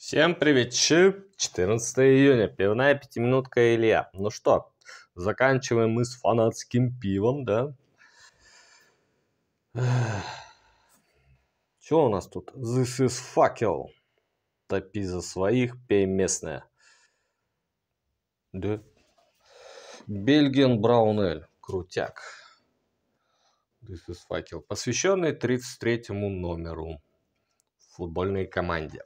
Всем привет, 14 июня, пивная пятиминутка Илья. Ну что, заканчиваем мы с фанатским пивом, да? Что у нас тут? This is факел. Топи за своих, пей местное. Да. Бельгиен Браунель, крутяк. This is факел, посвященный 33 номеру футбольной команде.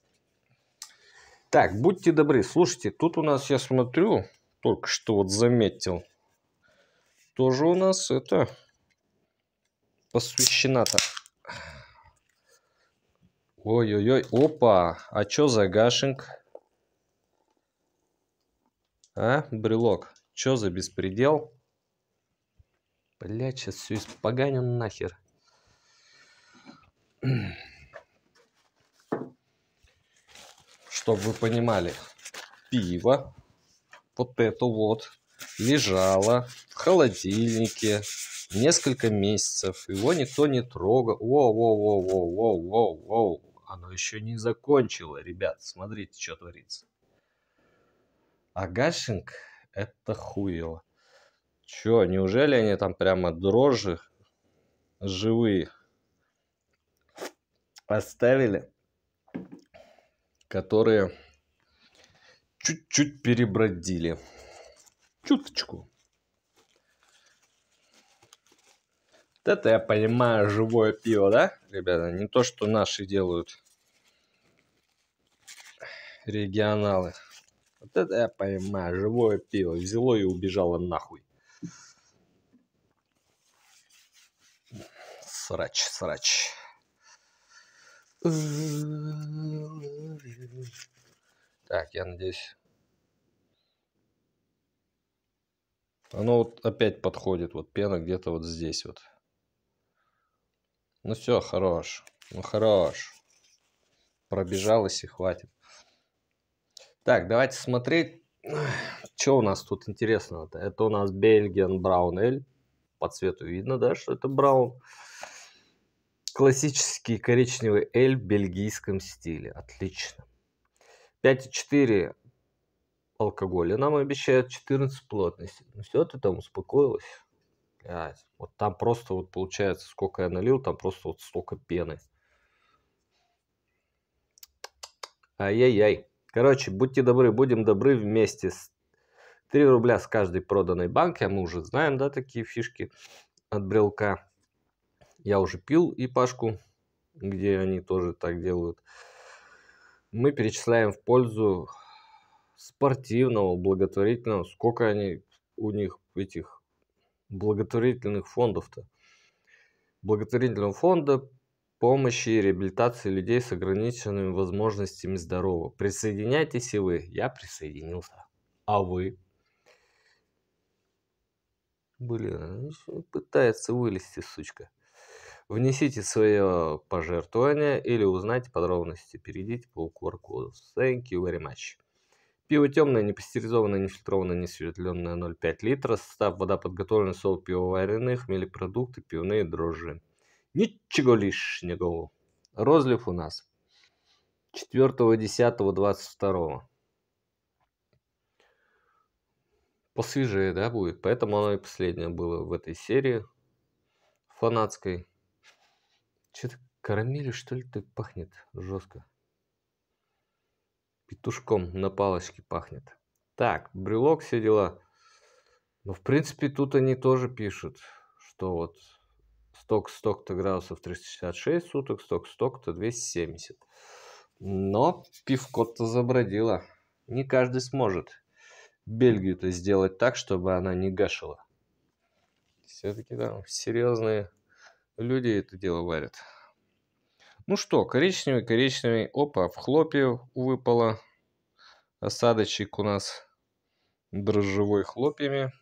Так, будьте добры, слушайте, тут у нас, я смотрю, только что вот заметил, тоже у нас это посвящена-то. Ой-ой-ой, опа, а чё за гашинг? А, брелок, чё за беспредел? Блять, сейчас все испоганен нахер. чтобы вы понимали, пиво вот это вот лежало в холодильнике несколько месяцев. Его никто не трогал. Воу-воу-воу-воу-воу-воу-воу. Оно еще не закончило, ребят. Смотрите, что творится. А гашинг это хуело. Че, неужели они там прямо дрожжи живые оставили? которые чуть-чуть перебродили. Чуточку. Вот это я понимаю живое пиво, да, ребята? Не то, что наши делают регионалы. Вот это я понимаю, живое пиво. Взяло и убежало нахуй. Срач, срач. Так, я надеюсь. Оно вот опять подходит, вот пена где-то вот здесь вот. Ну все, хорош. Ну хорош. Пробежалось и хватит. Так, давайте смотреть, что у нас тут интересного-то. Это у нас Бельгиан Браун Эль. По цвету видно, да, что это Браун. Классический коричневый эль в бельгийском стиле. Отлично. 5,4 алкоголя нам обещают 14 плотности. Ну все, ты там успокоилась. Блядь. Вот там просто вот получается, сколько я налил, там просто вот столько пены. Ай-яй-яй. Короче, будьте добры, будем добры вместе. с. 3 рубля с каждой проданной банки, а мы уже знаем, да, такие фишки от брелка. Я уже пил и пашку, где они тоже так делают. Мы перечисляем в пользу спортивного, благотворительного. Сколько они у них этих благотворительных фондов-то? Благотворительного фонда помощи и реабилитации людей с ограниченными возможностями здорового. Присоединяйтесь и вы. Я присоединился. А вы? Блин, а, ну, пытается вылезти, сучка. Внесите свое пожертвование или узнайте подробности. Перейдите по QR-коду. Thank you very much. Пиво темное, непастеризованное, нефильтрованное, несветленное 0,5 литра. Состав вода подготовленный, сол пивоваренный, хмелепродукты, пивные дрожжи. Ничего лишнего. Розлив у нас 4.10.22. Посвежее, да, будет. Поэтому оно и последнее было в этой серии фанатской. Че-то карамелью, что ли, так пахнет жестко. Петушком на палочке пахнет. Так, брелок, все дела. Но ну, в принципе, тут они тоже пишут, что вот сток сток-то градусов 366 суток, сток сток-то 270. Но пивко-то забродило. Не каждый сможет Бельгию-то сделать так, чтобы она не гашила. Все-таки там да, серьезные люди это дело варят. Ну что, коричневый, коричневый. Опа, в хлопье выпало. Осадочек у нас дрожжевой хлопьями.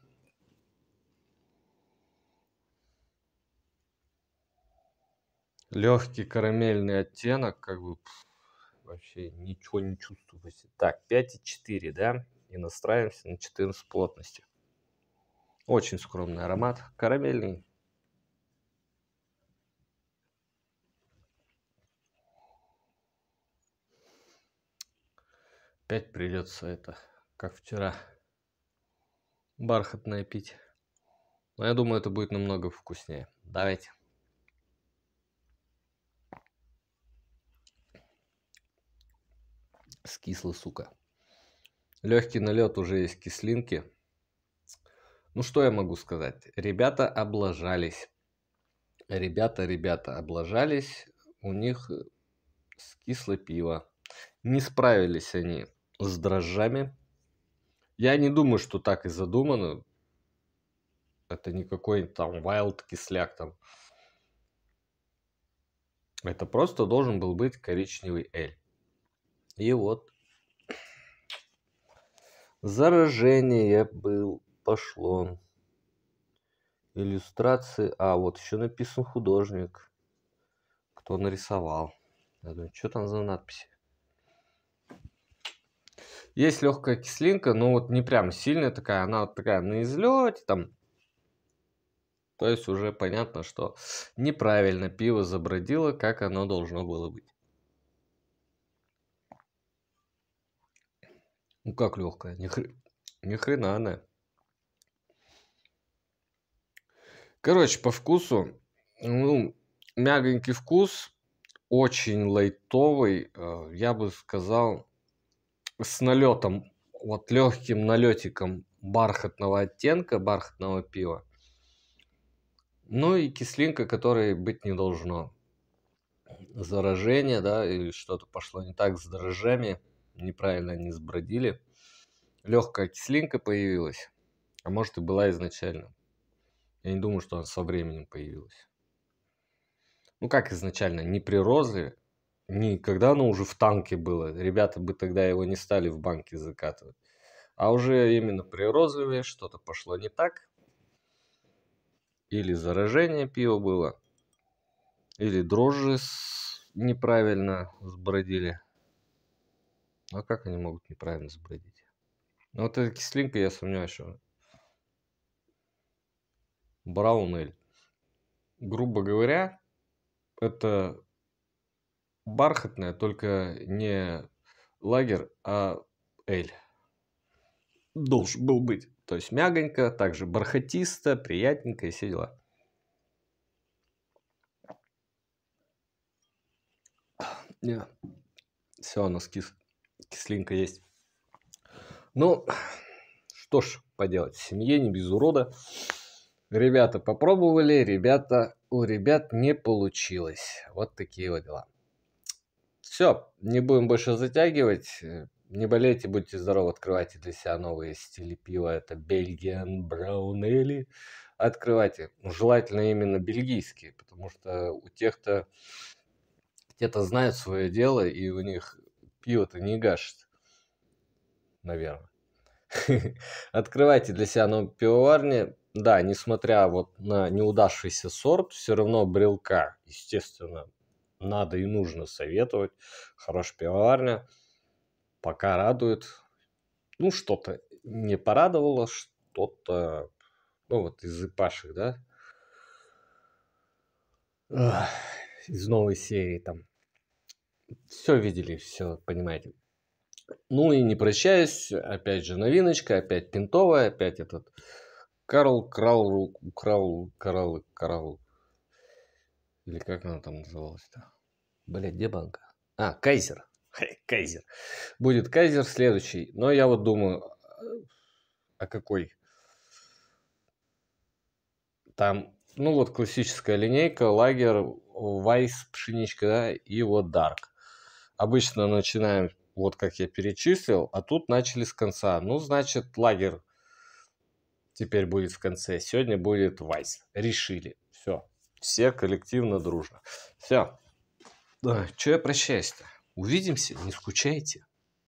Легкий карамельный оттенок, как бы вообще ничего не чувствуется. Так, 5,4, да? И настраиваемся на 14 плотности. Очень скромный аромат, карамельный. Опять придется это, как вчера, бархатное пить. Но я думаю, это будет намного вкуснее. Давайте. Скисло, сука. Легкий налет уже есть кислинки. Ну что я могу сказать? Ребята облажались. Ребята, ребята облажались. У них э, скисло пиво. Не справились они с дрожжами. Я не думаю, что так и задумано. Это не какой-нибудь там wild кисляк там. Это просто должен был быть коричневый эль. И вот. Заражение был, пошло. Иллюстрации. А, вот еще написан художник. Кто нарисовал. Я думаю, что там за надпись? Есть легкая кислинка, но вот не прям сильная такая, она вот такая на излете там. То есть уже понятно, что неправильно пиво забродило, как оно должно было быть. Ну как легкая, ни, хр... ни хрена она. Короче, по вкусу, ну, мягонький вкус, очень лайтовый, э, я бы сказал, с налетом, вот легким налетиком бархатного оттенка, бархатного пива. Ну и кислинка, которой быть не должно. Заражение, да, или что-то пошло не так с дрожжами, неправильно они сбродили. Легкая кислинка появилась, а может и была изначально. Я не думаю, что она со временем появилась. Ну как изначально, не при розы, не когда оно уже в танке было, ребята бы тогда его не стали в банке закатывать. А уже именно при розливе что-то пошло не так. Или заражение пива было. Или дрожжи с... неправильно сбродили. А как они могут неправильно сбродить? Ну, вот эта кислинка, я сомневаюсь, что... Браунель. Грубо говоря, это Бархатная, только не лагер, а эль. Должен был быть. То есть мягонько, также бархатисто, приятненько и все дела. Не, все, у нас кис... кислинка есть. Ну, что ж поделать, в семье не без урода. Ребята попробовали, ребята, у ребят не получилось. Вот такие вот дела. Все, не будем больше затягивать. Э, не болейте, будьте здоровы, открывайте для себя новые стили пива. Это Бельгиан Браунели. Открывайте. Ну, желательно именно бельгийские, потому что у тех-то те-то знают свое дело, и у них пиво-то не гашет. Наверное. Открывайте для себя новые пивоварни. Да, несмотря вот на неудавшийся сорт, все равно брелка, естественно, надо и нужно советовать. Хорошая пивоварня, пока радует. Ну, что-то не порадовало, что-то, ну, вот из Ипашек, да, из новой серии там. Все видели, все, понимаете. Ну и не прощаюсь, опять же новиночка, опять пинтовая, опять этот Карл крал, украл, крал, крал, или как она там называлась-то? Блядь, где банка? А, Кайзер. Кайзер. Будет Кайзер следующий. Но я вот думаю, а какой? Там, ну вот классическая линейка, лагер, вайс, пшеничка, да, и вот дарк. Обычно начинаем вот как я перечислил, а тут начали с конца. Ну, значит, лагер теперь будет в конце. Сегодня будет вайс. Решили. Все. Все коллективно, дружно. Все. Да, что я прощаюсь-то? Увидимся, не скучайте.